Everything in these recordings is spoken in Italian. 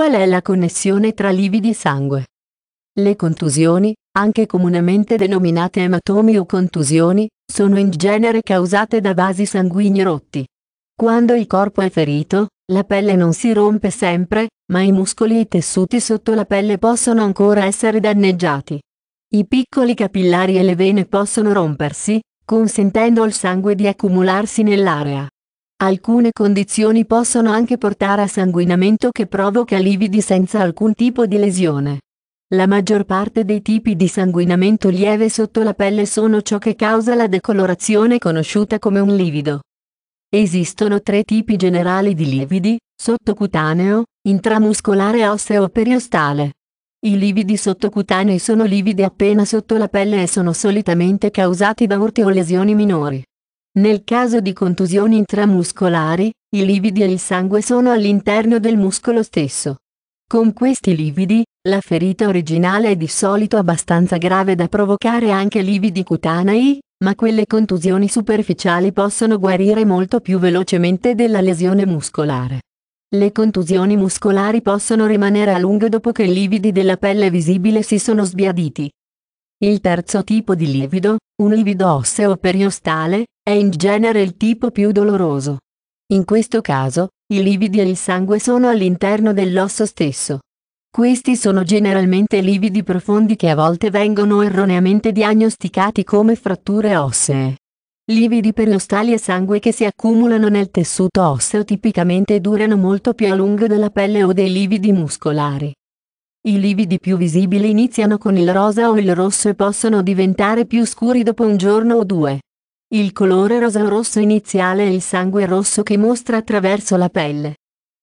Qual è la connessione tra lividi e sangue? Le contusioni, anche comunemente denominate ematomi o contusioni, sono in genere causate da vasi sanguigni rotti. Quando il corpo è ferito, la pelle non si rompe sempre, ma i muscoli e i tessuti sotto la pelle possono ancora essere danneggiati. I piccoli capillari e le vene possono rompersi, consentendo al sangue di accumularsi nell'area. Alcune condizioni possono anche portare a sanguinamento che provoca lividi senza alcun tipo di lesione. La maggior parte dei tipi di sanguinamento lieve sotto la pelle sono ciò che causa la decolorazione conosciuta come un livido. Esistono tre tipi generali di lividi, sottocutaneo, intramuscolare osseo periostale. I lividi sottocutanei sono lividi appena sotto la pelle e sono solitamente causati da urti o lesioni minori. Nel caso di contusioni intramuscolari, i lividi e il sangue sono all'interno del muscolo stesso. Con questi lividi, la ferita originale è di solito abbastanza grave da provocare anche lividi cutanei, ma quelle contusioni superficiali possono guarire molto più velocemente della lesione muscolare. Le contusioni muscolari possono rimanere a lungo dopo che i lividi della pelle visibile si sono sbiaditi. Il terzo tipo di livido, un livido osseo periostale, è in genere il tipo più doloroso. In questo caso, i lividi e il sangue sono all'interno dell'osso stesso. Questi sono generalmente lividi profondi che a volte vengono erroneamente diagnosticati come fratture ossee. Lividi per ostali e sangue che si accumulano nel tessuto osseo tipicamente durano molto più a lungo della pelle o dei lividi muscolari. I lividi più visibili iniziano con il rosa o il rosso e possono diventare più scuri dopo un giorno o due. Il colore rosa-rosso iniziale è il sangue rosso che mostra attraverso la pelle.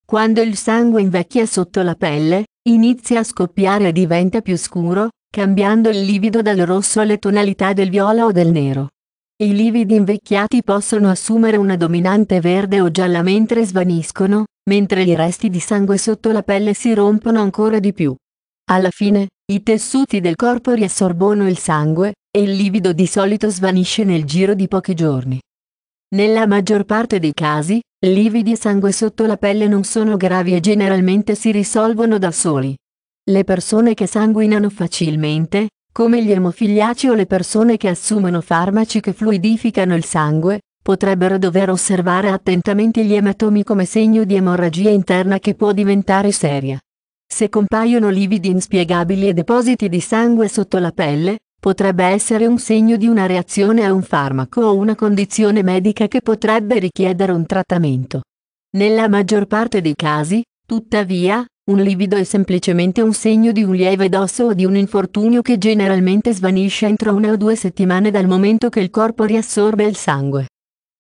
Quando il sangue invecchia sotto la pelle, inizia a scoppiare e diventa più scuro, cambiando il livido dal rosso alle tonalità del viola o del nero. I lividi invecchiati possono assumere una dominante verde o gialla mentre svaniscono, mentre i resti di sangue sotto la pelle si rompono ancora di più. Alla fine, i tessuti del corpo riassorbono il sangue, e il livido di solito svanisce nel giro di pochi giorni. Nella maggior parte dei casi, lividi e sangue sotto la pelle non sono gravi e generalmente si risolvono da soli. Le persone che sanguinano facilmente, come gli emofiliaci o le persone che assumono farmaci che fluidificano il sangue, potrebbero dover osservare attentamente gli ematomi come segno di emorragia interna che può diventare seria. Se compaiono lividi inspiegabili e depositi di sangue sotto la pelle, potrebbe essere un segno di una reazione a un farmaco o una condizione medica che potrebbe richiedere un trattamento. Nella maggior parte dei casi, tuttavia, un livido è semplicemente un segno di un lieve dosso o di un infortunio che generalmente svanisce entro una o due settimane dal momento che il corpo riassorbe il sangue.